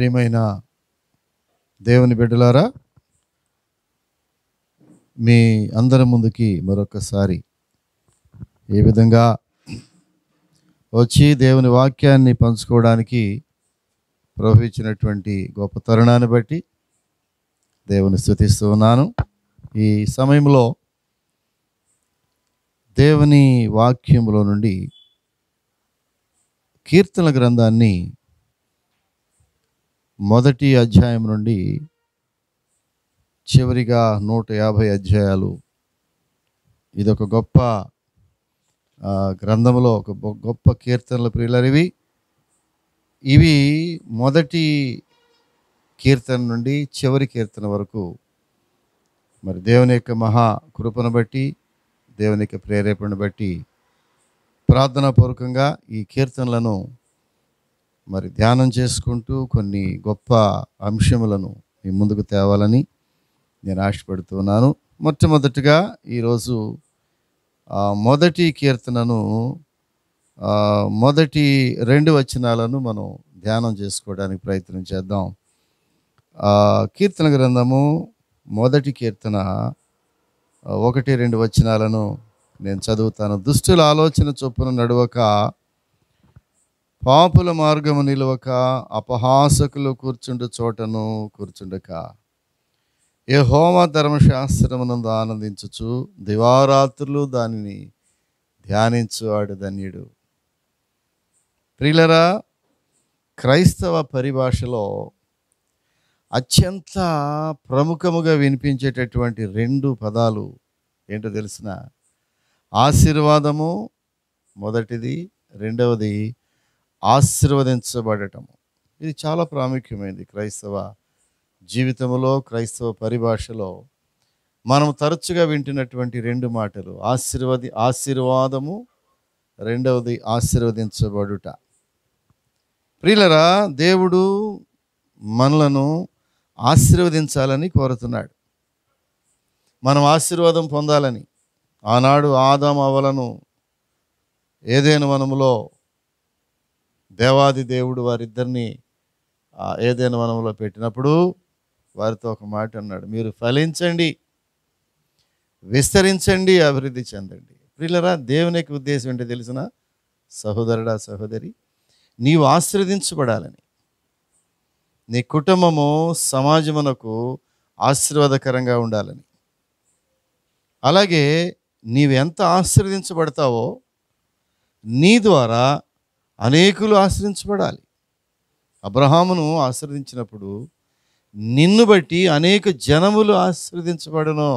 ప్రియమైన దేవుని బిడ్డలారా మీ అందరి ముందుకి మరొకసారి ఏ విధంగా వచ్చి దేవుని వాక్యాన్ని పంచుకోవడానికి ప్రవహించినటువంటి గొప్ప తరుణాన్ని బట్టి దేవుని స్థుతిస్తూ ఉన్నాను ఈ సమయంలో దేవుని వాక్యంలో నుండి కీర్తన గ్రంథాన్ని మొదటి అధ్యాయం నుండి చివరిగా నూట యాభై అధ్యాయాలు ఇదొక గొప్ప గ్రంథంలో ఒక గొప్ప కీర్తనల ప్రియులరివి ఇవి మొదటి కీర్తన నుండి చివరి కీర్తన వరకు మరి దేవుని యొక్క మహా కృపను బట్టి దేవుని యొక్క ప్రేరేపణను బట్టి ప్రార్థనాపూర్వకంగా ఈ కీర్తనలను మరి ధ్యానం చేసుకుంటూ కొన్ని గొప్ప అంశములను మీ ముందుకు తేవాలని నేను ఆశపడుతున్నాను మొట్టమొదటిగా ఈరోజు మొదటి కీర్తనను మొదటి రెండు వచనాలను మనం ధ్యానం చేసుకోవడానికి ప్రయత్నం చేద్దాం కీర్తన గ్రంథము మొదటి కీర్తన ఒకటి రెండు వచనాలను నేను చదువుతాను దుష్టుల ఆలోచన చొప్పున నడువక పాపుల మార్గము నిలవక అపహాసకులు కూర్చుండు చోటను కూర్చుండక ఏ హోమ ధర్మశాస్త్రమును ఆనందించుచు దివారాత్రులు దానిని ధ్యానించువాడు ధన్యుడు ప్రియులరా క్రైస్తవ పరిభాషలో అత్యంత ప్రముఖముగా వినిపించేటటువంటి రెండు పదాలు ఏంటో తెలిసిన ఆశీర్వాదము మొదటిది రెండవది ఆశీర్వదించబడటము ఇది చాలా ప్రాముఖ్యమైనది క్రైస్తవ జీవితంలో క్రైస్తవ పరిభాషలో మనం తరచుగా వింటున్నటువంటి రెండు మాటలు ఆశీర్వది ఆశీర్వాదము రెండవది ఆశీర్వదించబడుట ప్రియులరా దేవుడు మనలను ఆశీర్వదించాలని కోరుతున్నాడు మనం ఆశీర్వాదం పొందాలని ఆనాడు ఆదాం అవలను ఏదేను మనములో దేవాది దేవుడు వారిద్దరిని ఏదైనా వనంలో పెట్టినప్పుడు వారితో ఒక మాట అన్నాడు మీరు ఫలించండి విస్తరించండి అభివృద్ధి చెందండి ప్రియులరా దేవుని యొక్క ఉద్దేశం ఏంటో తెలిసిన సహోదరుడా సహోదరి నీవు ఆశీర్వదించబడాలని నీ కుటుంబము సమాజమునకు ఆశీర్వాదకరంగా ఉండాలని అలాగే నీవెంత ఆశీర్వదించబడతావో నీ ద్వారా అనేకులు ఆశ్రయించబడాలి అబ్రహామును ఆశ్రదించినప్పుడు నిన్ను బట్టి అనేక జనములు ఆశ్రదించబడను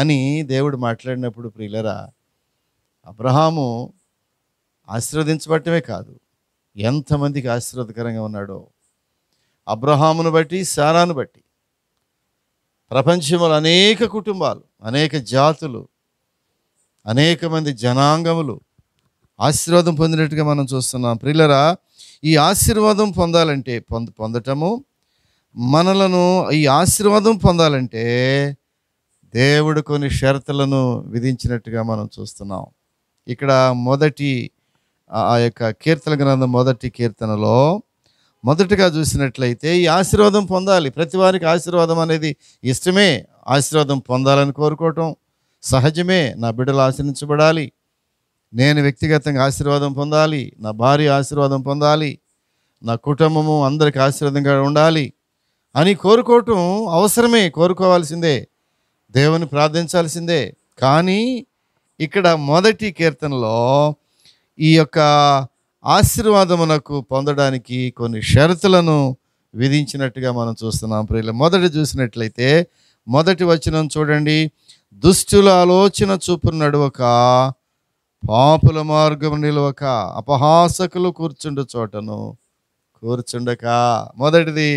అని దేవుడు మాట్లాడినప్పుడు ప్రియులరా అబ్రహాము ఆశీర్వదించబట్టమే కాదు ఎంతమందికి ఆశీర్వదకరంగా ఉన్నాడో అబ్రహామును బట్టి శారాను బట్టి ప్రపంచంలో అనేక కుటుంబాలు అనేక జాతులు అనేక మంది జనాంగములు ఆశీర్వాదం పొందినట్టుగా మనం చూస్తున్నాం ప్రిల్లరా ఈ ఆశీర్వాదం పొందాలంటే పొంద పొందటము మనలను ఈ ఆశీర్వాదం పొందాలంటే దేవుడు కొన్ని షరతులను విధించినట్టుగా మనం చూస్తున్నాం ఇక్కడ మొదటి ఆ యొక్క కీర్తన గ్రంథం మొదటి కీర్తనలో మొదటగా చూసినట్లయితే ఈ ఆశీర్వాదం పొందాలి ప్రతి వారికి ఆశీర్వాదం అనేది ఇష్టమే ఆశీర్వాదం పొందాలని కోరుకోవటం సహజమే నా బిడ్డలు ఆశ్రయించబడాలి నేను వ్యక్తిగతంగా ఆశీర్వాదం పొందాలి నా భార్య ఆశీర్వాదం పొందాలి నా కుటుంబము అందరికి ఆశీర్వాదంగా ఉండాలి అని కోరుకోవటం అవసరమే కోరుకోవాల్సిందే దేవుని ప్రార్థించాల్సిందే కానీ ఇక్కడ మొదటి కీర్తనలో ఈ యొక్క ఆశీర్వాదమునకు పొందడానికి కొన్ని షరతులను విధించినట్టుగా మనం చూస్తున్నాం ప్రియులు మొదటి చూసినట్లయితే మొదటి వచనం చూడండి దుష్టుల ఆలోచన చూపు నడువక పాపుల మార్గం నిలవక అపహాసకులు కూర్చుండు చోటను కూర్చుండక మొదటిది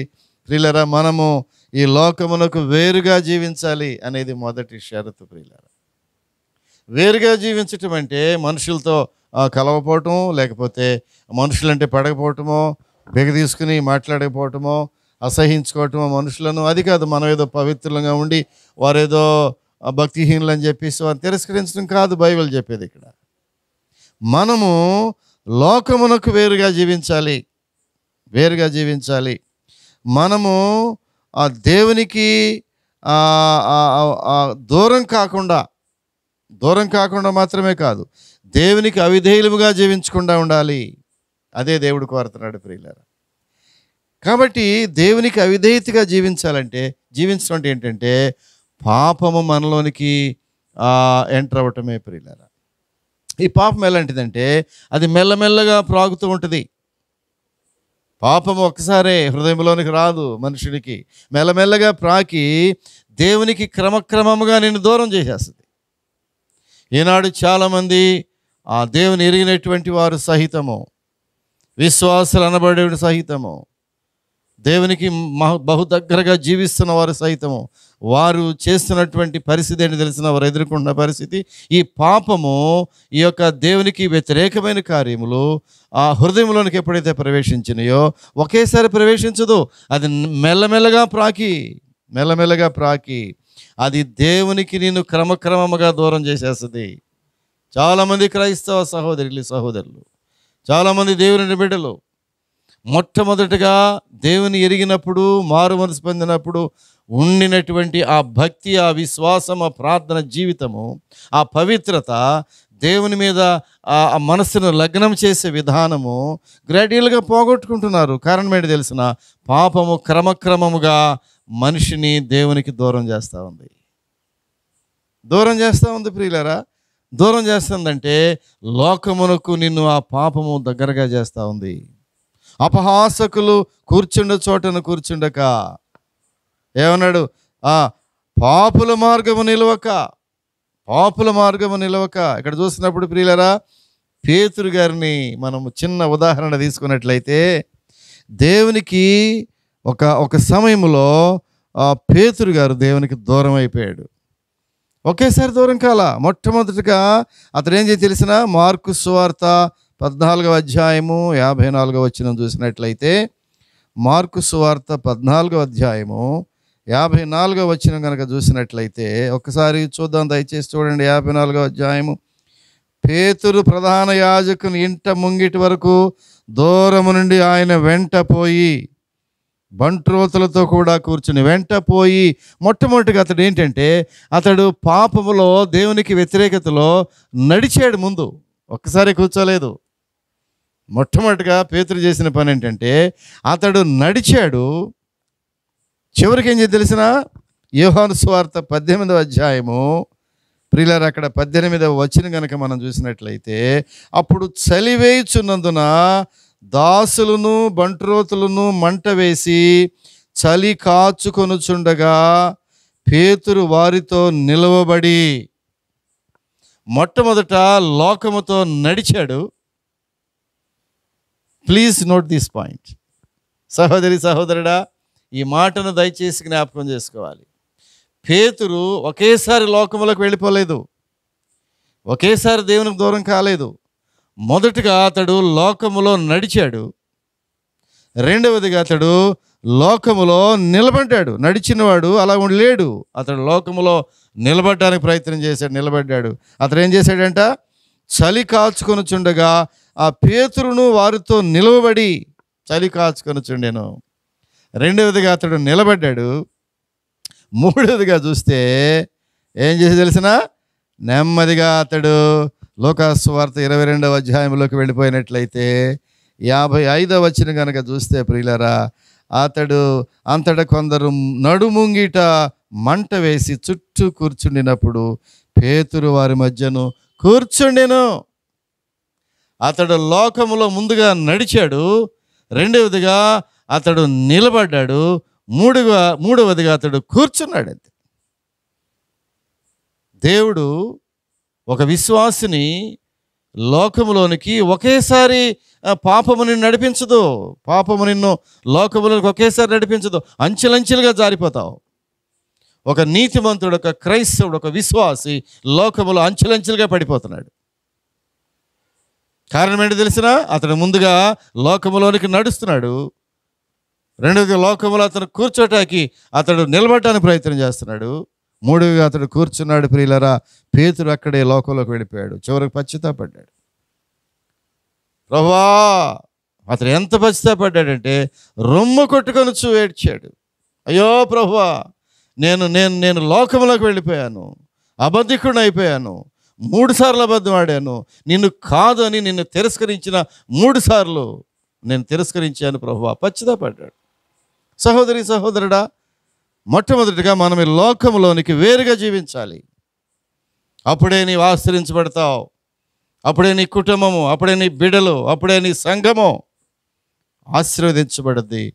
ప్రియులర మనము ఈ లోకమునకు వేరుగా జీవించాలి అనేది మొదటి షరతు ప్రియులర వేరుగా జీవించటం అంటే మనుషులతో కలవపోవటం లేకపోతే మనుషులంటే పడకపోవటమో బిగ తీసుకుని మాట్లాడకపోవటమో అసహించుకోవటమో మనుషులను అది కాదు మనం ఏదో పవిత్రంగా ఉండి వారేదో భక్తిహీనులు అని చెప్పేసి వారిని తిరస్కరించడం కాదు బైబిల్ చెప్పేది ఇక్కడ మనము లోకమునకు వేరుగా జీవించాలి వేరుగా జీవించాలి మనము ఆ దేవునికి దూరం కాకుండా దూరం కాకుండా మాత్రమే కాదు దేవునికి అవిధేయులుగా జీవించకుండా ఉండాలి అదే దేవుడు కోరుతున్నాడు ప్రియులారా కాబట్టి దేవునికి అవిధేయతగా జీవించాలంటే జీవించడం ఏంటంటే పాపము మనలోనికి ఎంటర్ అవ్వటమే ప్రియులరా ఈ పాపం ఎలాంటిదంటే అది మెల్లమెల్లగా ప్రాగుతూ ఉంటుంది పాపం ఒక్కసారే హృదయంలోనికి రాదు మనుషుడికి మెల్లమెల్లగా ప్రాకి దేవునికి క్రమక్రమముగా నేను దూరం చేసేస్తుంది ఈనాడు చాలామంది ఆ దేవుని ఎరిగినటువంటి వారు సహితము విశ్వాసులు అనబడే సహితము దేవునికి బహు దగ్గరగా జీవిస్తున్న వారు సైతము వారు చేస్తున్నటువంటి పరిస్థితి అని తెలిసిన వారు ఎదుర్కొంటున్న పరిస్థితి ఈ పాపము ఈ యొక్క దేవునికి వ్యతిరేకమైన కార్యములు ఆ హృదయంలోనికి ఎప్పుడైతే ప్రవేశించినాయో ఒకేసారి ప్రవేశించదు అది మెల్లమెల్లగా ప్రాకి మెల్లమెల్లగా ప్రాకి అది దేవునికి నేను క్రమక్రమముగా దూరం చేసేస్తుంది చాలామంది క్రైస్తవ సహోదరులు సహోదరులు చాలామంది దేవుని బిడ్డలు మొట్టమొదటగా దేవుని ఎరిగినప్పుడు మారు మనసు పొందినప్పుడు ఉండినటువంటి ఆ భక్తి ఆ విశ్వాసం ఆ ప్రార్థన జీవితము ఆ పవిత్రత దేవుని మీద ఆ మనస్సును లగ్నం చేసే విధానము గ్రాడ్యువల్గా పోగొట్టుకుంటున్నారు కారణం ఏంటి తెలిసిన పాపము క్రమక్రమముగా మనిషిని దేవునికి దూరం చేస్తూ ఉంది దూరం చేస్తూ ఉంది ప్రియులరా దూరం చేస్తుందంటే లోకమునకు నిన్ను ఆ పాపము దగ్గరగా చేస్తూ ఉంది అపహాసకులు కూర్చుండ చోటను కూర్చుండక ఏమన్నాడు ఆ పాపుల మార్గము నిలవక పాపుల మార్గము నిలవక ఇక్కడ చూసినప్పుడు ప్రియులరా పేతురు గారిని మనము చిన్న ఉదాహరణ తీసుకున్నట్లయితే దేవునికి ఒక ఒక సమయంలో పేతురు గారు దేవునికి దూరం అయిపోయాడు ఒకేసారి దూరం కాల మొట్టమొదటిగా అతడు ఏం చేసి తెలిసిన మార్కు సువార్త పద్నాలుగవ అధ్యాయము యాభై నాలుగవ వచ్చిన చూసినట్లయితే మార్కు సువార్త పద్నాలుగవ అధ్యాయము యాభై నాలుగవ వచ్చిన కనుక చూసినట్లయితే ఒకసారి చూద్దాం దయచేసి చూడండి యాభై నాలుగవ అధ్యాయము పేతురు ప్రధాన యాజకుని ఇంట ముంగిటి వరకు దూరము నుండి ఆయన వెంట పోయి బంట్రోతులతో కూడా కూర్చుని వెంట పోయి మొట్టమొదటిగా అతడు ఏంటంటే అతడు పాపములో దేవునికి వ్యతిరేకతలో నడిచాడు ముందు ఒక్కసారి కూర్చోలేదు మొట్టమొదటిగా పేతురు చేసిన పని ఏంటంటే అతడు నడిచాడు చివరికి ఏం తెలిసిన యోహాను స్వార్థ పద్దెనిమిదవ అధ్యాయము ప్రియులారు అక్కడ పద్దెనిమిదవ వచ్చిన కనుక మనం చూసినట్లయితే అప్పుడు చలివేయుచున్నందున దాసులను బంట్రోతులను మంట వేసి చలి కాచుకొనుచుండగా పేతురు వారితో నిలవబడి మొట్టమొదట లోకముతో నడిచాడు ప్లీజ్ నోట్ దిస్ పాయింట్ సహోదరి సహోదరుడా ఈ మాటను దయచేసి జ్ఞాపకం చేసుకోవాలి పేతురు ఒకేసారి లోకములకు వెళ్ళిపోలేదు ఒకేసారి దేవునికి దూరం కాలేదు మొదటిగా అతడు లోకములో నడిచాడు రెండవదిగా అతడు లోకములో నిలబడ్డాడు నడిచినవాడు అలా లేడు అతడు లోకములో నిలబడ్డానికి ప్రయత్నం చేశాడు నిలబడ్డాడు అతడు ఏం చేశాడంట చలి చుండగా ఆ పేతురును వారితో నిలవబడి చలి కాచుకొనుచుండెను రెండవదిగా అతడు నిలబడ్డాడు మూడవదిగా చూస్తే ఏం చేసి తెలిసిన నెమ్మదిగా అతడు లోకాస్వార్త ఇరవై రెండవ అధ్యాయంలోకి వెళ్ళిపోయినట్లయితే యాభై ఐదవ వచ్చిన కనుక చూస్తే ప్రియులరా అతడు అంతట కొందరు నడుముంగిట మంట వేసి చుట్టూ కూర్చుండినప్పుడు పేతురు వారి మధ్యను కూర్చుండెను అతడు లోకములో ముందుగా నడిచాడు రెండవదిగా అతడు నిలబడ్డాడు మూడుగా మూడవదిగా అతడు కూర్చున్నాడు అంతే దేవుడు ఒక విశ్వాసిని లోకములోనికి ఒకేసారి పాపము నిన్ను నడిపించదు పాపము నిన్ను లోకములోనికి ఒకేసారి నడిపించదు అంచెలంచెలుగా జారిపోతావు ఒక నీతిమంతుడు ఒక క్రైస్తవుడు ఒక విశ్వాసి లోకములో అంచెలంచెలుగా పడిపోతున్నాడు కారణం ఏంటి తెలిసిన అతడు ముందుగా లోకములోనికి నడుస్తున్నాడు రెండవది లోకంలో అతను కూర్చోటానికి అతడు నిలబడటానికి ప్రయత్నం చేస్తున్నాడు మూడవ అతడు కూర్చున్నాడు ప్రియులరా పేతుడు అక్కడే లోకంలోకి వెళ్ళిపోయాడు చివరికి పశ్చితాపడ్డాడు ప్రభా అతడు ఎంత పశ్చితాపడ్డాడంటే రొమ్ము కొట్టుకొని ఏడ్చాడు అయ్యో ప్రభువా నేను నేను నేను లోకంలోకి వెళ్ళిపోయాను అబద్ధికుడు అయిపోయాను మూడుసార్లు అబద్ధం ఆడాను నిన్ను కాదు అని నిన్ను తిరస్కరించిన మూడుసార్లు నేను తిరస్కరించాను ప్రభు పచ్చిదాపడ్డాడు సహోదరి సహోదరుడా మొట్టమొదటిగా మనం ఈ లోకంలోనికి వేరుగా జీవించాలి అప్పుడే నీవు ఆశ్రయించబడతావు అప్పుడే నీ కుటుంబము అప్పుడే నీ బిడలు అప్పుడే నీ సంఘము ఆశీర్వదించబడద్ది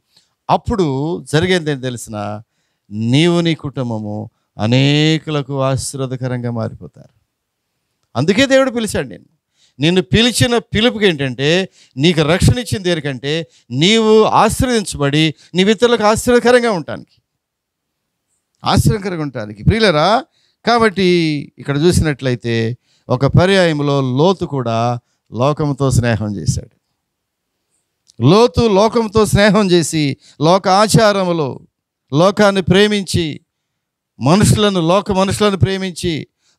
అప్పుడు జరిగేది ఏం తెలిసిన నీవు నీ కుటుంబము అనేకులకు ఆశీర్వాదకరంగా మారిపోతారు అందుకే దేవుడు పిలిచాడు నేను నిన్ను పిలిచిన పిలుపుకి ఏంటంటే నీకు రక్షణ ఇచ్చిన దేనికంటే నీవు ఆశ్రయించబడి నీ ఇతరులకు ఆశ్చర్యకరంగా ఉండటానికి ఆశ్చర్యకరంగా ఉండటానికి ప్రియులరా కాబట్టి ఇక్కడ చూసినట్లయితే ఒక పర్యాయంలో లోతు కూడా లోకంతో స్నేహం చేశాడు లోతు లోకంతో స్నేహం చేసి లోక ఆచారములు లోకాన్ని ప్రేమించి మనుషులను లోక మనుషులను ప్రేమించి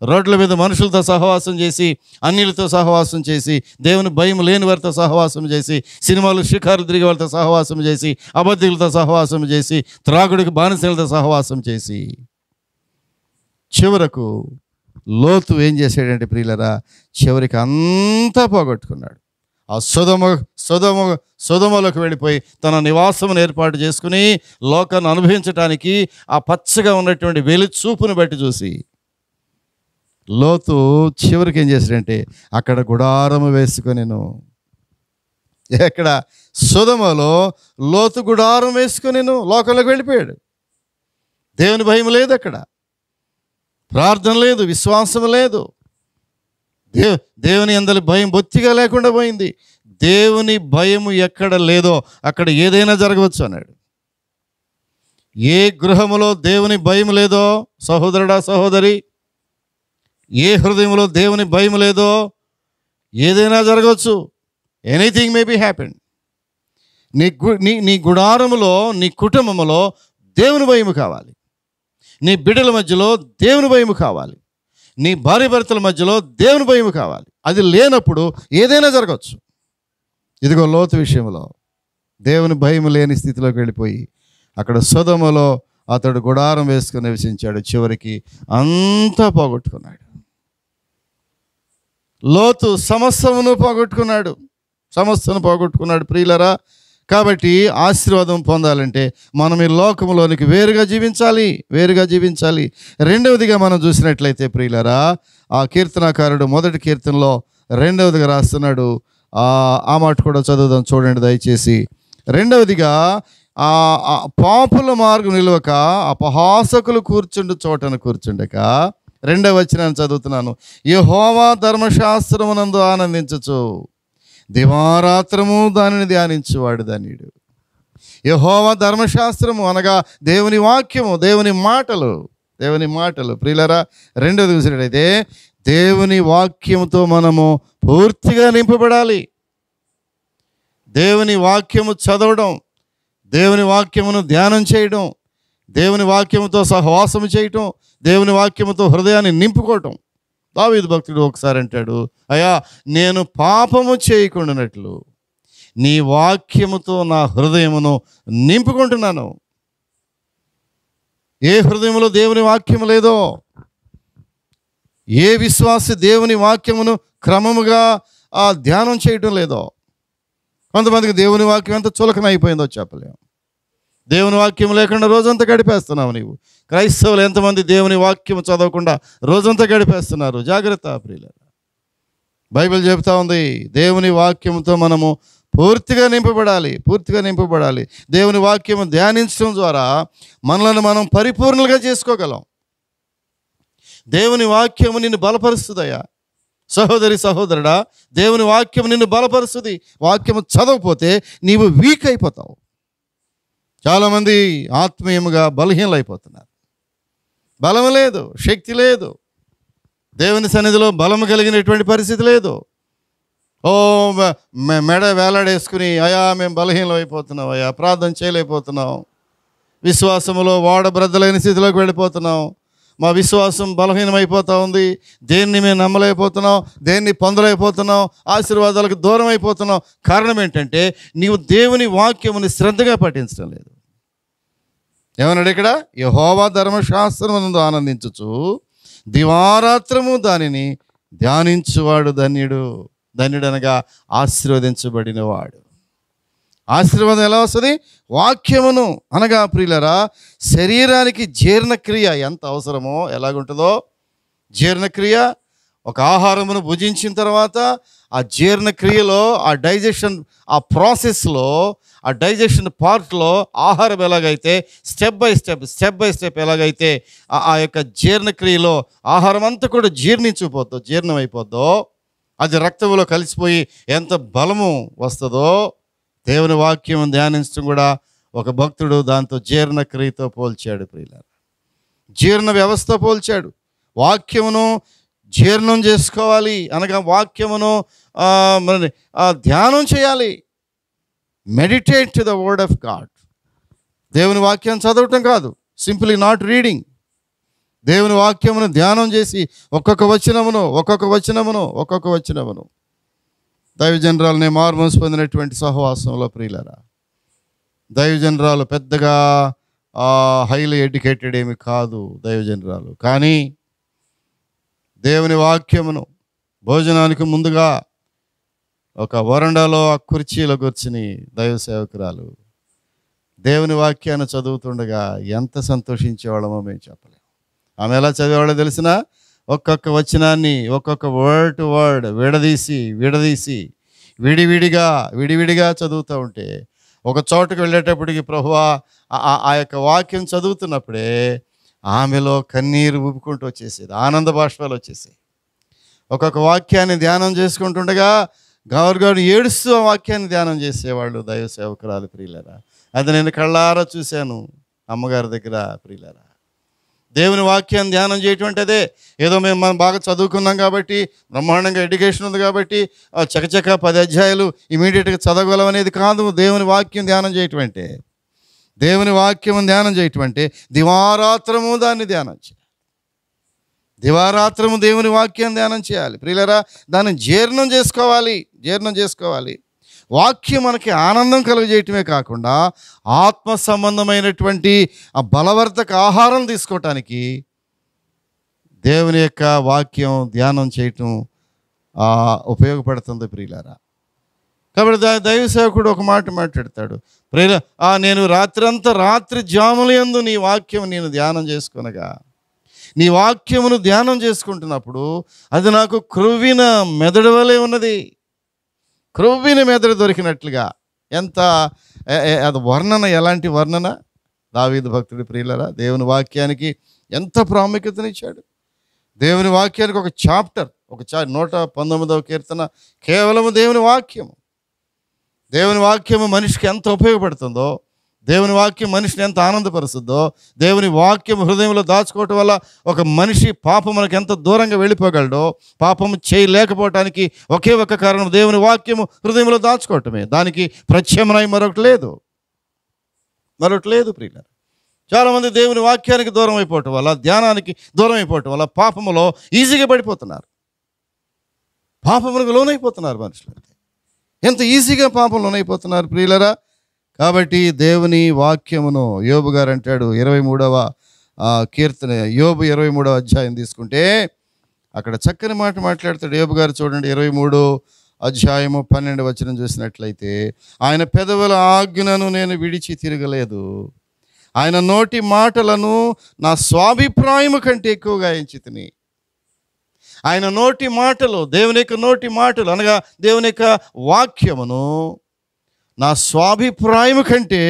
రోడ్ల మీద మనుషులతో సహవాసం చేసి అన్యులతో సహవాసం చేసి దేవుని భయం లేని వారితో సహవాసం చేసి సినిమాలు షికారులు తిరిగి వాళ్ళతో సహవాసం చేసి అబద్ధికులతో సహవాసం చేసి త్రాగుడికి బానిసలతో సహవాసం చేసి చివరకు లోతు ఏం చేశాడంటే ప్రియులరా చివరికి అంతా పోగొట్టుకున్నాడు ఆ సుధమ సుధమ సుధమలోకి వెళ్ళిపోయి తన నివాసమును ఏర్పాటు చేసుకుని లోకాన్ని అనుభవించడానికి ఆ పచ్చగా ఉన్నటువంటి వెలుచూపును బట్టి చూసి లోతు చివరికి ఏం చేశాడంటే అక్కడ గుడారము వేసుకొనిను ఎక్కడ సుధమలో లోతు గుడారం వేసుకొనిను లోకంలోకి వెళ్ళిపోయాడు దేవుని భయం లేదు అక్కడ ప్రార్థన లేదు విశ్వాసం లేదు దేవు దేవుని అందరి భయం బొత్తిగా లేకుండా పోయింది దేవుని భయము ఎక్కడ లేదో అక్కడ ఏదైనా జరగవచ్చు అన్నాడు ఏ గృహములో దేవుని భయం లేదో సహోదరుడా సహోదరి ఏ హృదయంలో దేవుని భయం లేదో ఏదైనా జరగవచ్చు ఎనీథింగ్ మే బీ హ్యాపెన్ నీ గు నీ నీ గుడారములో నీ కుటుంబంలో దేవుని భయము కావాలి నీ బిడ్డల మధ్యలో దేవుని భయము కావాలి నీ భార్య భర్తల మధ్యలో దేవుని భయము కావాలి అది లేనప్పుడు ఏదైనా జరగవచ్చు ఇదిగో లోతు విషయంలో దేవుని భయం లేని స్థితిలోకి వెళ్ళిపోయి అక్కడ సుధములో అతడు గుడారం వేసుకుని నివసించాడు చివరికి అంతా పోగొట్టుకున్నాడు లోతు సమస్తమును పోగొట్టుకున్నాడు సమస్తను పోగొట్టుకున్నాడు ప్రియులరా కాబట్టి ఆశీర్వాదం పొందాలంటే మనం ఈ లోకంలోనికి వేరుగా జీవించాలి వేరుగా జీవించాలి రెండవదిగా మనం చూసినట్లయితే ప్రియులరా ఆ కీర్తనాకారుడు మొదటి కీర్తనలో రెండవదిగా రాస్తున్నాడు ఆ మాట కూడా చదువుదాం చూడండి దయచేసి రెండవదిగా పాపుల మార్గం నిలవక అపహాసకులు కూర్చుండు చోటను కూర్చుండక రెండవ వచ్చిన చదువుతున్నాను యహోవా ధర్మశాస్త్రమునందు ఆనందించచ్చు దివారాత్రము దానిని వాడు దానిడు యహోవా ధర్మశాస్త్రము అనగా దేవుని వాక్యము దేవుని మాటలు దేవుని మాటలు ప్రియులరా రెండో చూసినట్లయితే దేవుని వాక్యముతో మనము పూర్తిగా నింపబడాలి దేవుని వాక్యము చదవడం దేవుని వాక్యమును ధ్యానం చేయడం దేవుని వాక్యంతో సహవాసము చేయటం దేవుని వాక్యంతో హృదయాన్ని నింపుకోవటం దావీదు భక్తుడు ఒకసారి అంటాడు అయ్యా నేను పాపము చేయకుండానట్లు నీ వాక్యముతో నా హృదయమును నింపుకుంటున్నాను ఏ హృదయంలో దేవుని వాక్యము లేదో ఏ విశ్వాసి దేవుని వాక్యమును క్రమముగా ఆ ధ్యానం చేయటం లేదో కొంతమందికి దేవుని వాక్యం ఎంత చులకన అయిపోయిందో చెప్పలేము దేవుని వాక్యం లేకుండా రోజంతా గడిపేస్తున్నావు నీవు క్రైస్తవులు ఎంతమంది దేవుని వాక్యం చదవకుండా రోజంతా గడిపేస్తున్నారు జాగ్రత్త ప్రియుల బైబిల్ చెబుతా ఉంది దేవుని వాక్యంతో మనము పూర్తిగా నింపబడాలి పూర్తిగా నింపబడాలి దేవుని వాక్యం ధ్యానించడం ద్వారా మనలను మనం పరిపూర్ణలుగా చేసుకోగలం దేవుని వాక్యము నిన్ను బలపరుస్తుందయ్యా సహోదరి సహోదరుడా దేవుని వాక్యం నిన్ను బలపరుస్తుంది వాక్యము చదవకపోతే నీవు వీక్ అయిపోతావు చాలామంది ఆత్మీయముగా అయిపోతున్నారు బలం లేదు శక్తి లేదు దేవుని సన్నిధిలో బలం కలిగినటువంటి పరిస్థితి లేదు ఓ మెడ వేలాడేసుకుని అయా మేము బలహీనం అయిపోతున్నాం అయా ప్రార్థన చేయలేకపోతున్నాం విశ్వాసములో వాడబ్రద్దలైన స్థితిలోకి వెళ్ళిపోతున్నాం మా విశ్వాసం బలహీనమైపోతూ ఉంది దేన్ని మేము నమ్మలేకపోతున్నాం దేన్ని పొందలేకపోతున్నాం ఆశీర్వాదాలకు దూరం అయిపోతున్నాం కారణం ఏంటంటే నీవు దేవుని వాక్యముని శ్రద్ధగా పఠించడం లేదు ఏమన్నాడు ఇక్కడ యహోవా ధర్మశాస్త్రం ఆనందించచ్చు దివారాత్రము దానిని ధ్యానించువాడు ధన్యుడు ధన్యుడనగా ఆశీర్వదించబడినవాడు ఆశీర్వాదం ఎలా వస్తుంది వాక్యమును అనగా ప్రియులరా శరీరానికి జీర్ణక్రియ ఎంత అవసరమో ఎలాగుంటుందో జీర్ణక్రియ ఒక ఆహారమును భుజించిన తర్వాత ఆ జీర్ణక్రియలో ఆ డైజెషన్ ఆ ప్రాసెస్లో ఆ డైజెషన్ పార్ట్లో ఆహారం ఎలాగైతే step by step step by step ఎలాగైతే ఆ యొక్క జీర్ణక్రియలో ఆహారం అంతా కూడా జీర్ణించిపోద్దో జీర్ణమైపోద్దో అది రక్తంలో కలిసిపోయి ఎంత బలము వస్తుందో దేవుని వాక్యం ధ్యానించడం కూడా ఒక భక్తుడు దాంతో జీర్ణక్రియతో పోల్చాడు ప్రియుల జీర్ణ వ్యవస్థ పోల్చాడు వాక్యమును జీర్ణం చేసుకోవాలి అనగా వాక్యమును మరి ధ్యానం చేయాలి meditate to the word of God దేవుని వాక్యం చదవటం కాదు సింపుల్లీ నాట్ రీడింగ్ దేవుని వాక్యమును ధ్యానం చేసి ఒక్కొక్క వచనమును ఒక్కొక్క వచనమును ఒక్కొక్క వచనమును దైవజనరాలు నేను మార్మోస్ పొందినటువంటి సహవాసంలో ప్రియులరా జనరాలు పెద్దగా హైలీ ఎడ్యుకేటెడ్ ఏమి కాదు దైవజనరాలు కానీ దేవుని వాక్యమును భోజనానికి ముందుగా ఒక వరండాలో ఆ కుర్చీలో కూర్చుని దైవ సేవకురాలు దేవుని వాక్యాన్ని చదువుతుండగా ఎంత సంతోషించేవాళ్ళమో మేము చెప్పలేము ఆమె ఎలా చదివేవాళ్ళో తెలిసినా ఒక్కొక్క వచనాన్ని ఒక్కొక్క వర్డ్ టు వర్డ్ విడదీసి విడదీసి విడివిడిగా విడివిడిగా చదువుతూ ఉంటే ఒక చోటుకు వెళ్ళేటప్పటికి ప్రభువా ఆ యొక్క వాక్యం చదువుతున్నప్పుడే ఆమెలో కన్నీరు ఊపుకుంటూ వచ్చేసేది ఆనంద బాష్పాలు వచ్చేసాయి ఒక్కొక్క వాక్యాన్ని ధ్యానం చేసుకుంటుండగా గవర్గాడు ఏడుస్తూ ఆ వాక్యాన్ని ధ్యానం చేసేవాళ్ళు దైవ సేవకురాలు ప్రియులరా అది నేను కళ్ళారా చూశాను అమ్మగారి దగ్గర ప్రియులరా దేవుని వాక్యాన్ని ధ్యానం చేయటువంటి అదే ఏదో మేము మనం బాగా చదువుకున్నాం కాబట్టి బ్రహ్మాండంగా ఎడ్యుకేషన్ ఉంది కాబట్టి చకచక పది అధ్యాయులు ఇమీడియట్గా చదవగలం అనేది కాదు దేవుని వాక్యం ధ్యానం చేయటువంటి దేవుని వాక్యం ధ్యానం చేయటువంటి దివారాత్రము దాన్ని ధ్యానం చేయాలి దివారాత్రము దేవుని వాక్యం ధ్యానం చేయాలి ప్రియులరా దాన్ని జీర్ణం చేసుకోవాలి జీర్ణం చేసుకోవాలి వాక్యం మనకి ఆనందం కలుగజేయటమే కాకుండా ఆత్మ సంబంధమైనటువంటి ఆ బలవర్ధక ఆహారం తీసుకోవటానికి దేవుని యొక్క వాక్యం ధ్యానం చేయటం ఉపయోగపడుతుంది ప్రియులారా కాబట్టి దా దైవ సేవకుడు ఒక మాట మాట్లాడతాడు ప్రియుల నేను రాత్రంతా రాత్రి జాములందు నీ వాక్యం నేను ధ్యానం చేసుకునగా నీ వాక్యమును ధ్యానం చేసుకుంటున్నప్పుడు అది నాకు క్రువ్విన మెదడు వలె ఉన్నది క్రొవ్విని మీద దొరికినట్లుగా ఎంత అది వర్ణన ఎలాంటి వర్ణన దావీదు భక్తుడి ప్రియులరా దేవుని వాక్యానికి ఎంత ప్రాముఖ్యతనిచ్చాడు దేవుని వాక్యానికి ఒక చాప్టర్ ఒక చా నూట పంతొమ్మిదవ కీర్తన కేవలం దేవుని వాక్యము దేవుని వాక్యము మనిషికి ఎంత ఉపయోగపడుతుందో దేవుని వాక్యం మనిషిని ఎంత ఆనందపరుస్తుందో దేవుని వాక్యం హృదయంలో దాచుకోవటం వల్ల ఒక మనిషి పాపం మనకు ఎంత దూరంగా వెళ్ళిపోగలడో పాపం చేయలేకపోవటానికి ఒకే ఒక కారణం దేవుని వాక్యము హృదయంలో దాచుకోవటమే దానికి ప్రత్యామ్నాయం మరొకటి లేదు మరొకటి లేదు ప్రియుల చాలామంది దేవుని వాక్యానికి దూరం అయిపోవటం వల్ల ధ్యానానికి దూరం అయిపోవటం వల్ల పాపములో ఈజీగా పడిపోతున్నారు పాపములకు లోనైపోతున్నారు మనుషులు ఎంత ఈజీగా పాపం లోనైపోతున్నారు ప్రియులరా కాబట్టి దేవుని వాక్యమును యోబు గారు అంటాడు ఇరవై మూడవ కీర్తన యోబు ఇరవై మూడవ అధ్యాయం తీసుకుంటే అక్కడ చక్కని మాట మాట్లాడతాడు యోబు గారు చూడండి ఇరవై మూడు అధ్యాయము పన్నెండు వచనం చూసినట్లయితే ఆయన పెదవుల ఆజ్ఞను నేను విడిచి తిరగలేదు ఆయన నోటి మాటలను నా స్వాభిప్రాయము కంటే ఎక్కువగా ఎంచితిని ఆయన నోటి మాటలు దేవుని యొక్క నోటి మాటలు అనగా దేవుని యొక్క వాక్యమును నా స్వాభిప్రాయం కంటే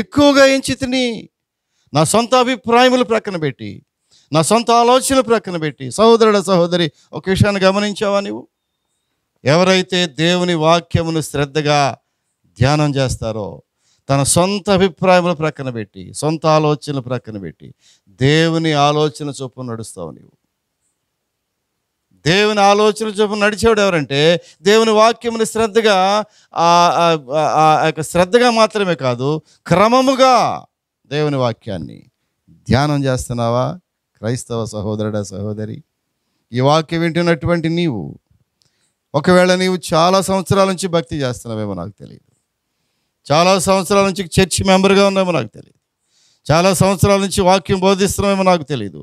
ఎక్కువగా ఎంచితిని నా సొంత అభిప్రాయములు ప్రక్కన పెట్టి నా సొంత ఆలోచనలు ప్రక్కన పెట్టి సహోదరుడ సహోదరి ఒక విషయాన్ని గమనించావా నువ్వు ఎవరైతే దేవుని వాక్యమును శ్రద్ధగా ధ్యానం చేస్తారో తన సొంత అభిప్రాయములు ప్రక్కన పెట్టి సొంత ఆలోచనలు ప్రక్కన పెట్టి దేవుని ఆలోచన చొప్పున నడుస్తావు నువ్వు దేవుని ఆలోచన చొప్పున నడిచేవాడు ఎవరంటే దేవుని వాక్యముని శ్రద్ధగా ఆ యొక్క శ్రద్ధగా మాత్రమే కాదు క్రమముగా దేవుని వాక్యాన్ని ధ్యానం చేస్తున్నావా క్రైస్తవ సహోదరుడ సహోదరి ఈ వాక్యం వింటున్నటువంటి నీవు ఒకవేళ నీవు చాలా సంవత్సరాల నుంచి భక్తి చేస్తున్నావేమో నాకు తెలియదు చాలా సంవత్సరాల నుంచి చర్చ్ మెంబర్గా ఉన్నామో నాకు తెలియదు చాలా సంవత్సరాల నుంచి వాక్యం బోధిస్తున్నామేమో నాకు తెలియదు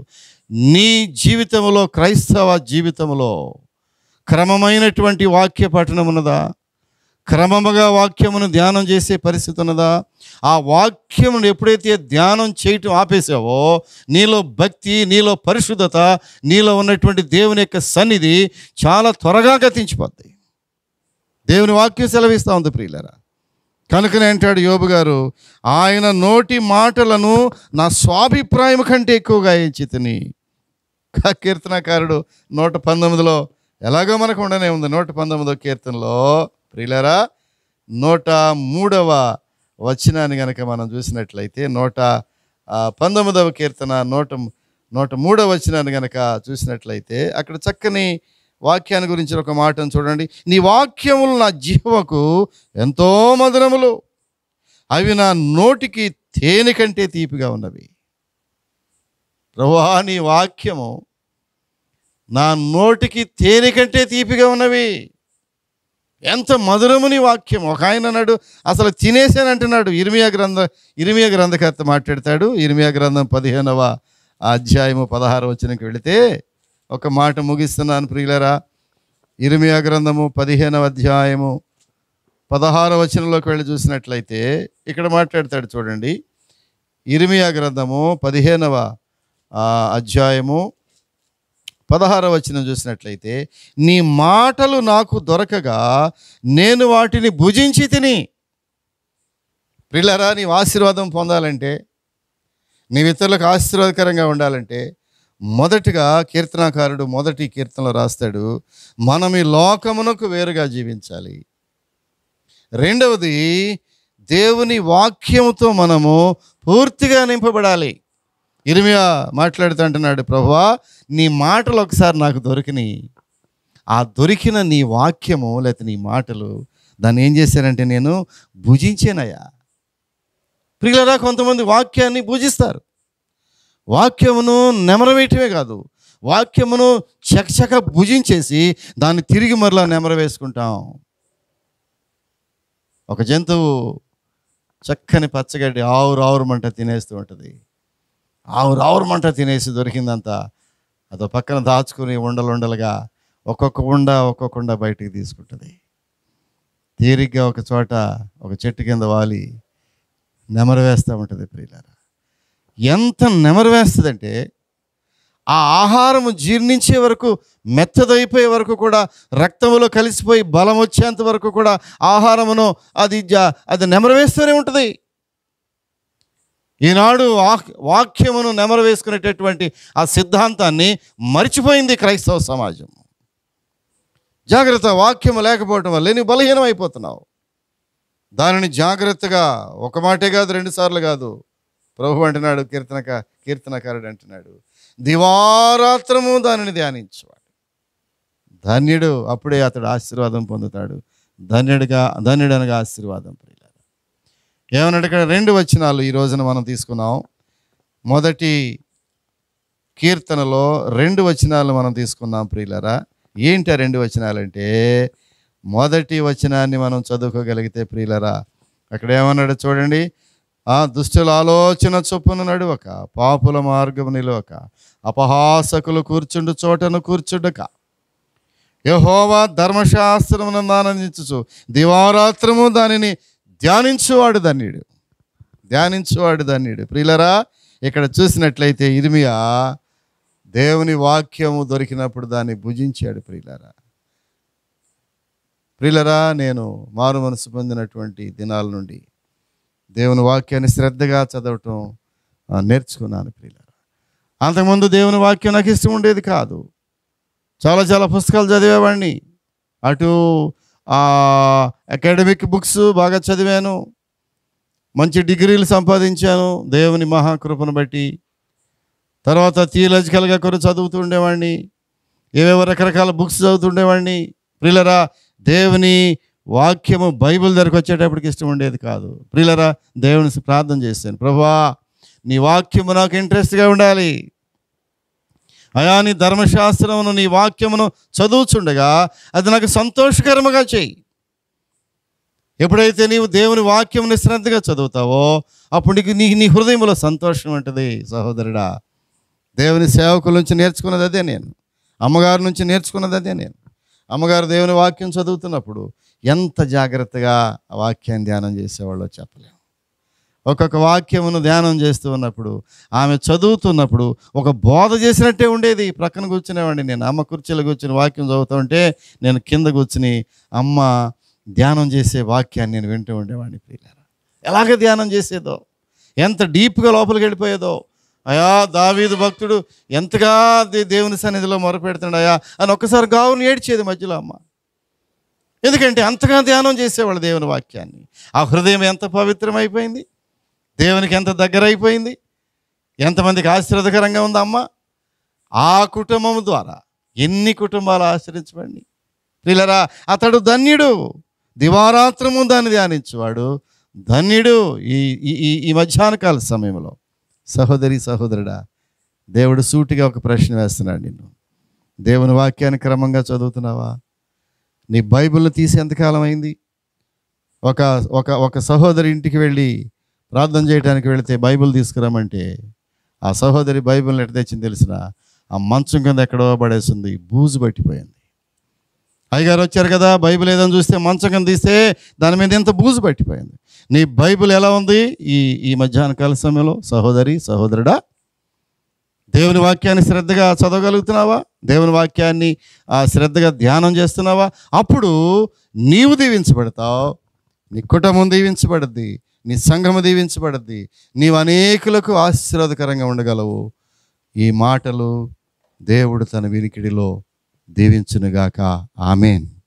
నీ జీవితంలో క్రైస్తవ జీవితంలో క్రమమైనటువంటి వాక్య పఠనం ఉన్నదా క్రమముగా వాక్యమును ధ్యానం చేసే పరిస్థితి ఉన్నదా ఆ వాక్యమును ఎప్పుడైతే ధ్యానం చేయటం ఆపేసావో నీలో భక్తి నీలో పరిశుద్ధత నీలో ఉన్నటువంటి దేవుని యొక్క సన్నిధి చాలా త్వరగా గతించిపోద్ది దేవుని వాక్యం సెలవిస్తూ ఉంది ప్రియులరా కనుకనే అంటాడు యోబు గారు ఆయన నోటి మాటలను నా స్వాభిప్రాయం కంటే ఎక్కువగా ఎంచి కీర్తనకారుడు నూట పంతొమ్మిదిలో ఎలాగో మనకు ఉండనే ఉంది నూట పంతొమ్మిదో కీర్తనలో ప్రియులరా నూట మూడవ వచనాన్ని కనుక మనం చూసినట్లయితే నూట పంతొమ్మిదవ కీర్తన నూట నూట మూడవ వచనాన్ని కనుక చూసినట్లయితే అక్కడ చక్కని వాక్యాన్ని గురించి ఒక మాటను చూడండి నీ వాక్యములు నా జీవకు ఎంతో మధురములు అవి నా నోటికి తేనె కంటే తీపిగా ఉన్నవి ప్రభా నీ వాక్యము నా నోటికి తేనె కంటే తీపిగా ఉన్నవి ఎంత మధురముని వాక్యం ఒక ఆయన అన్నాడు అసలు తినేసాను అంటున్నాడు ఇరిమియా గ్రంథ ఇరిమియా గ్రంథకర్త మాట్లాడతాడు ఇరిమియా గ్రంథం పదిహేనవ అధ్యాయము పదహారు వచనకి వెళితే ఒక మాట ముగిస్తున్నాను ప్రియులరా ఇరిమియా గ్రంథము పదిహేనవ అధ్యాయము పదహారు వచనంలోకి వెళ్ళి చూసినట్లయితే ఇక్కడ మాట్లాడతాడు చూడండి ఇరిమియా గ్రంథము పదిహేనవ అధ్యాయము పదహార వచనం చూసినట్లయితే నీ మాటలు నాకు దొరకగా నేను వాటిని భుజించి తిని ప్రిల్లరా నీ ఆశీర్వాదం పొందాలంటే నీ ఇతరులకు ఆశీర్వాదకరంగా ఉండాలంటే మొదటగా కీర్తనాకారుడు మొదటి కీర్తనలో రాస్తాడు మనం ఈ లోకమునకు వేరుగా జీవించాలి రెండవది దేవుని వాక్యముతో మనము పూర్తిగా నింపబడాలి ఇరిమియా మాట్లాడుతూ అంటున్నాడు ప్రభువా నీ మాటలు ఒకసారి నాకు దొరికినాయి ఆ దొరికిన నీ వాక్యము లేకపోతే నీ మాటలు దాన్ని ఏం చేశానంటే నేను భుజించానయ్యా ప్రియులరా కొంతమంది వాక్యాన్ని భుజిస్తారు వాక్యమును నెమరవేయటమే కాదు వాక్యమును చకచక భుజించేసి దాన్ని తిరిగి మరలా నెమర వేసుకుంటాం ఒక జంతువు చక్కని పచ్చగడ్డి ఆవురు ఆవురు మంట తినేస్తూ ఉంటుంది ఆవు రావురు మంట తినేసి దొరికిందంతా అదో పక్కన దాచుకుని ఉండలుండలుగా ఒక్కొక్క ఉండ ఒక్కొక్క ఉండ బయటికి తీసుకుంటుంది తీరిగ్గా ఒక చోట ఒక చెట్టు కింద వాలి నెమరు వేస్తూ ఉంటుంది ప్రియులారా ఎంత నెమరు వేస్తుందంటే ఆ ఆహారం జీర్ణించే వరకు మెత్తదైపోయే వరకు కూడా రక్తంలో కలిసిపోయి బలం వచ్చేంత వరకు కూడా ఆహారమును అది అది నెమరవేస్తూనే ఉంటుంది ఈనాడు వాక్యమును నెమరు వేసుకునేటటువంటి ఆ సిద్ధాంతాన్ని మర్చిపోయింది క్రైస్తవ సమాజం జాగ్రత్త వాక్యము లేకపోవటం వల్ల నీ బలహీనం అయిపోతున్నావు దానిని జాగ్రత్తగా ఒక మాటే కాదు రెండుసార్లు కాదు ప్రభు అంటున్నాడు కీర్తనక కీర్తనకారుడు అంటున్నాడు దివారాత్రము దానిని ధ్యానించేవాడు ధన్యుడు అప్పుడే అతడు ఆశీర్వాదం పొందుతాడు ధన్యుడిగా ధన్యుడనగా ఆశీర్వాదం ప్రియ ఏమన్నా ఇక్కడ రెండు వచనాలు ఈ రోజున మనం తీసుకున్నాం మొదటి కీర్తనలో రెండు వచనాలు మనం తీసుకున్నాం ప్రియులరా ఏంటి రెండు వచనాలంటే మొదటి వచనాన్ని మనం చదువుకోగలిగితే ప్రియులరా అక్కడ ఏమన్నాడు చూడండి ఆ దుష్టుల ఆలోచన చొప్పున నడువక పాపుల మార్గం నిలువక అపహాసకులు కూర్చుండు చోటను కూర్చుండక యహోవా ధర్మశాస్త్రమును ఆనందించు దివారాత్రము దానిని ధ్యానించువాడు ధన్యుడు ధ్యానించువాడు ధన్యుడు ప్రియులరా ఇక్కడ చూసినట్లయితే ఇర్మియా దేవుని వాక్యము దొరికినప్పుడు దాన్ని భుజించాడు ప్రియులరా ప్రియులరా నేను మారు మనసు పొందినటువంటి దినాల నుండి దేవుని వాక్యాన్ని శ్రద్ధగా చదవటం నేర్చుకున్నాను ప్రియులరా అంతకుముందు దేవుని వాక్యం నాకు ఇష్టం ఉండేది కాదు చాలా చాలా పుస్తకాలు చదివేవాడిని అటు అకాడమిక్ బుక్స్ బాగా చదివాను మంచి డిగ్రీలు సంపాదించాను దేవుని మహాకృపను బట్టి తర్వాత థియలాజికల్గా కొన్ని చదువుతుండేవాడిని ఏవేవో రకరకాల బుక్స్ చదువుతుండేవాడిని ప్రిలరా దేవుని వాక్యము బైబిల్ దగ్గరకు వచ్చేటప్పటికి ఇష్టం ఉండేది కాదు ప్రిలరా దేవుని ప్రార్థన చేశాను ప్రభా నీ వాక్యము నాకు ఇంట్రెస్ట్గా ఉండాలి అయా నీ ధర్మశాస్త్రమును నీ వాక్యమును చదువుచుండగా అది నాకు సంతోషకరముగా చేయి ఎప్పుడైతే నీవు దేవుని వాక్యం నిశ్రద్ధగా చదువుతావో అప్పుడు నీకు నీ నీ హృదయంలో సంతోషం ఉంటుంది సహోదరుడా దేవుని సేవకుల నుంచి నేర్చుకున్నది అదే నేను అమ్మగారి నుంచి నేర్చుకున్నది అదే నేను అమ్మగారు దేవుని వాక్యం చదువుతున్నప్పుడు ఎంత జాగ్రత్తగా వాక్యాన్ని ధ్యానం చేసేవాళ్ళో చెప్పలేము ఒక్కొక్క వాక్యమును ధ్యానం చేస్తూ ఉన్నప్పుడు ఆమె చదువుతున్నప్పుడు ఒక బోధ చేసినట్టే ఉండేది ప్రక్కన కూర్చునేవాడిని నేను అమ్మ కుర్చీలో కూర్చుని వాక్యం చదువుతుంటే నేను కింద కూర్చుని అమ్మ ధ్యానం చేసే వాక్యాన్ని నేను వింటూ ఉండేవాడిని ప్రియులారా ఎలాగ ధ్యానం చేసేదో ఎంత డీప్గా లోపలికి వెళ్ళిపోయేదో అయా దావీదు భక్తుడు ఎంతగా దేవుని సన్నిధిలో మొరపెడుతున్నాడు అయా అని ఒక్కసారి గావును ఏడ్చేది మధ్యలో అమ్మ ఎందుకంటే అంతగా ధ్యానం చేసేవాళ్ళు దేవుని వాక్యాన్ని ఆ హృదయం ఎంత పవిత్రమైపోయింది దేవునికి ఎంత దగ్గర అయిపోయింది ఎంతమందికి ఆశీర్వదకరంగా ఉందమ్మ ఆ కుటుంబం ద్వారా ఎన్ని కుటుంబాలు ఆశ్రయించబడి పిల్లరా అతడు ధన్యుడు దివారాత్రము దాన్ని ధ్యానించేవాడు ధన్యుడు ఈ ఈ ఈ కాల సమయంలో సహోదరి సహోదరుడా దేవుడు సూటిగా ఒక ప్రశ్న వేస్తున్నాడు నిన్ను దేవుని వాక్యాన్ని క్రమంగా చదువుతున్నావా నీ బైబిల్ తీసి ఎంతకాలం అయింది ఒక ఒక ఒక సహోదరి ఇంటికి వెళ్ళి ప్రార్థన చేయడానికి వెళితే బైబిల్ తీసుకురామంటే ఆ సహోదరి బైబిల్ని ఎట్ట తెచ్చింది తెలిసిన ఆ మంచం కింద ఎక్కడో పడేసింది బూజు పట్టిపోయింది అయ్యగారు వచ్చారు కదా బైబిల్ ఏదైనా చూస్తే మంచం కింద తీస్తే దాని మీద ఎంత బూజు పట్టిపోయింది నీ బైబిల్ ఎలా ఉంది ఈ ఈ మధ్యాహ్న కాల సమయంలో సహోదరి సహోదరుడా దేవుని వాక్యాన్ని శ్రద్ధగా చదవగలుగుతున్నావా దేవుని వాక్యాన్ని శ్రద్ధగా ధ్యానం చేస్తున్నావా అప్పుడు నీవు దీవించబడతావు నీ కుటుంబం దీవించబడద్ది నీ సంఘము దీవించబడద్ది నీవు అనేకులకు ఆశీర్వాదకరంగా ఉండగలవు ఈ మాటలు దేవుడు తన వినికిడిలో దీవించునుగాక ఆమెను